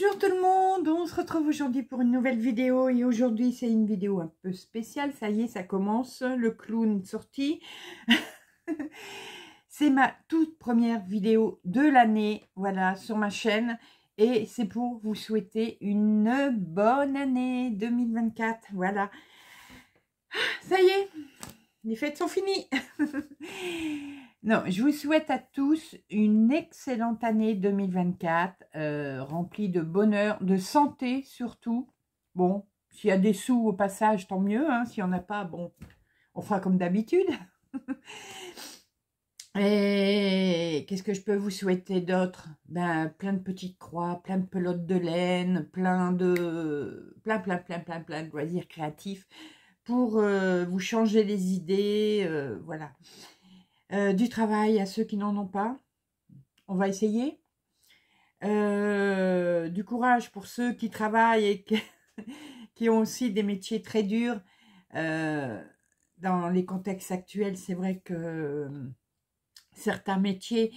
Bonjour tout le monde, on se retrouve aujourd'hui pour une nouvelle vidéo et aujourd'hui c'est une vidéo un peu spéciale, ça y est ça commence, le clown sorti. c'est ma toute première vidéo de l'année, voilà, sur ma chaîne et c'est pour vous souhaiter une bonne année 2024, voilà. Ah, ça y est, les fêtes sont finies Non, je vous souhaite à tous une excellente année 2024, euh, remplie de bonheur, de santé surtout. Bon, s'il y a des sous au passage, tant mieux. Hein, s'il n'y en a pas, bon, on fera comme d'habitude. Et qu'est-ce que je peux vous souhaiter d'autre ben, Plein de petites croix, plein de pelotes de laine, plein de... plein, plein, plein, plein, plein de loisirs créatifs pour euh, vous changer les idées, euh, Voilà. Euh, du travail à ceux qui n'en ont pas. On va essayer. Euh, du courage pour ceux qui travaillent et qui ont aussi des métiers très durs. Euh, dans les contextes actuels, c'est vrai que certains métiers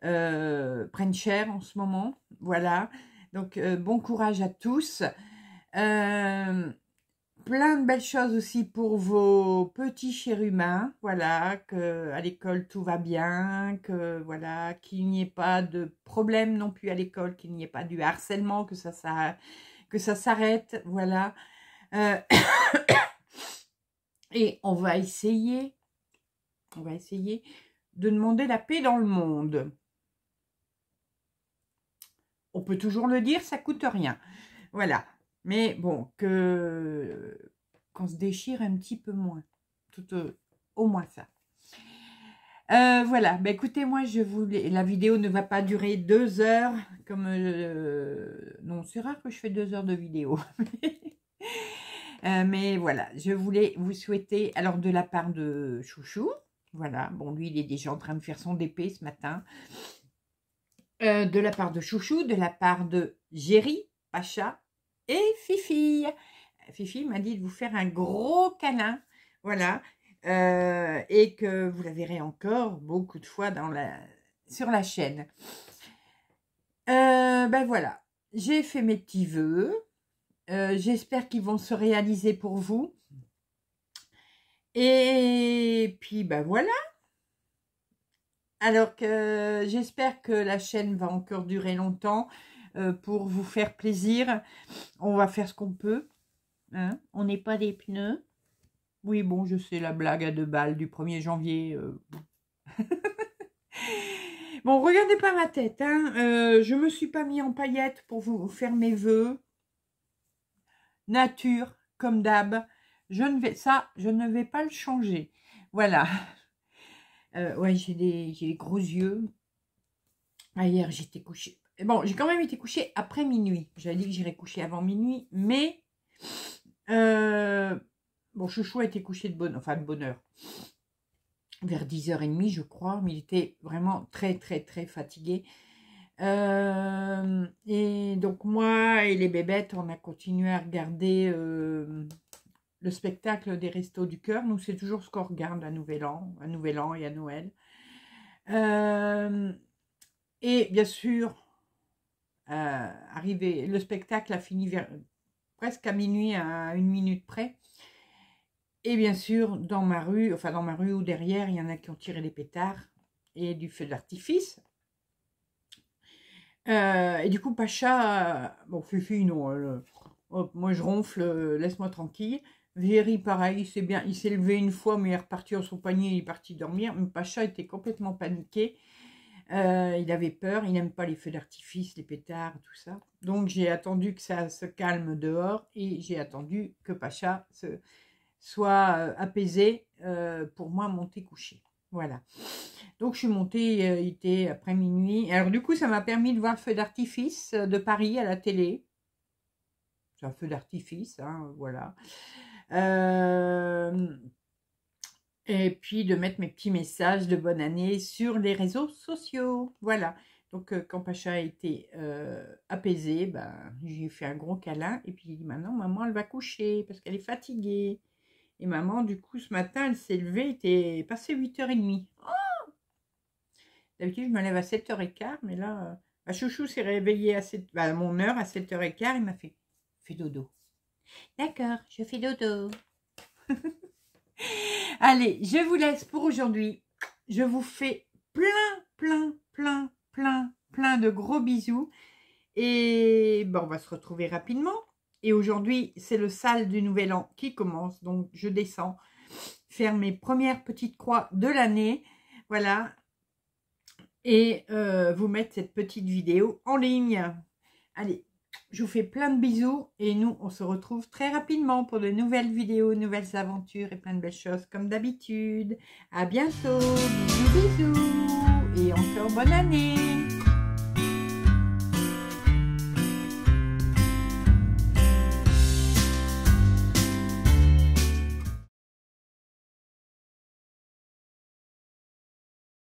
prennent cher en ce moment. Voilà. Donc, bon courage à tous plein de belles choses aussi pour vos petits humains, Voilà, que à l'école tout va bien, que voilà, qu'il n'y ait pas de problème non plus à l'école, qu'il n'y ait pas du harcèlement, que ça, ça, que ça s'arrête. Voilà. Euh, et on va essayer, on va essayer de demander la paix dans le monde. On peut toujours le dire, ça coûte rien. Voilà. Mais bon, que euh, qu'on se déchire un petit peu moins. Tout, euh, au moins ça. Euh, voilà, ben, écoutez, moi, je voulais... la vidéo ne va pas durer deux heures, comme... Non, c'est rare que je fais deux heures de vidéo. mais voilà, je voulais vous souhaiter, alors de la part de Chouchou, voilà, bon, lui, il est déjà en train de faire son DP ce matin, de la part de Chouchou, de la part de Géry Pacha, et Fifi. Fifi m'a dit de vous faire un gros câlin, voilà, euh, et que vous la verrez encore beaucoup de fois dans la, sur la chaîne. Euh, ben voilà, j'ai fait mes petits vœux. Euh, j'espère qu'ils vont se réaliser pour vous. Et puis, ben voilà. Alors que j'espère que la chaîne va encore durer longtemps. Euh, pour vous faire plaisir. On va faire ce qu'on peut. Hein. on n'est pas des pneus. Oui, bon, je sais, la blague à deux balles du 1er janvier. Euh, bon, regardez pas ma tête. Hein. Euh, je me suis pas mis en paillettes pour vous faire mes voeux. Nature, comme d'hab. Je ne vais ça, je ne vais pas le changer. Voilà. Euh, ouais, j'ai des, gros yeux. Ah, hier, j'étais couchée bon, j'ai quand même été couchée après minuit. J'avais dit que j'irais coucher avant minuit, mais euh, bon, Chouchou a été couché de bonne, enfin de bonne heure, vers 10h30, je crois, mais il était vraiment très, très, très fatigué. Euh, et donc, moi et les bébêtes, on a continué à regarder euh, le spectacle des Restos du Cœur. Nous, c'est toujours ce qu'on regarde à Nouvel An, à Nouvel An et à Noël. et bien sûr, euh, arrivé, le spectacle a fini presque à minuit, à une minute près. Et bien sûr, dans ma rue, enfin dans ma rue ou derrière, il y en a qui ont tiré des pétards et du feu d'artifice. Euh, et du coup, Pacha, euh, bon, Fifi, non, euh, moi je ronfle, laisse-moi tranquille. Véry, pareil, c'est bien, il s'est levé une fois, mais il est reparti en son panier, il est parti dormir. Mais Pacha était complètement paniqué. Euh, il avait peur, il n'aime pas les feux d'artifice, les pétards, tout ça. Donc j'ai attendu que ça se calme dehors et j'ai attendu que Pacha se, soit euh, apaisé euh, pour moi monter coucher. Voilà. Donc je suis montée, il était après minuit. Alors du coup, ça m'a permis de voir feux feu d'artifice de Paris à la télé. C'est un feu d'artifice, hein, voilà et puis de mettre mes petits messages de bonne année sur les réseaux sociaux. Voilà. Donc euh, quand Pacha a été euh, apaisé, ben, j'ai fait un gros câlin et puis maintenant maman elle va coucher parce qu'elle est fatiguée. Et maman du coup ce matin elle s'est levée, il était passé 8h30. D'habitude je me lève à 7h15 mais là euh, ma chouchou s'est réveillée à, ben, à mon heure à 7h15 il m'a fait fais dodo. D'accord, je fais dodo. Allez, je vous laisse pour aujourd'hui. Je vous fais plein, plein, plein, plein, plein de gros bisous. Et bon, on va se retrouver rapidement. Et aujourd'hui, c'est le sale du Nouvel An qui commence. Donc, je descends faire mes premières petites croix de l'année. Voilà. Et euh, vous mettre cette petite vidéo en ligne. Allez, je vous fais plein de bisous et nous, on se retrouve très rapidement pour de nouvelles vidéos, nouvelles aventures et plein de belles choses comme d'habitude. À bientôt, bisous, bisous et encore bonne année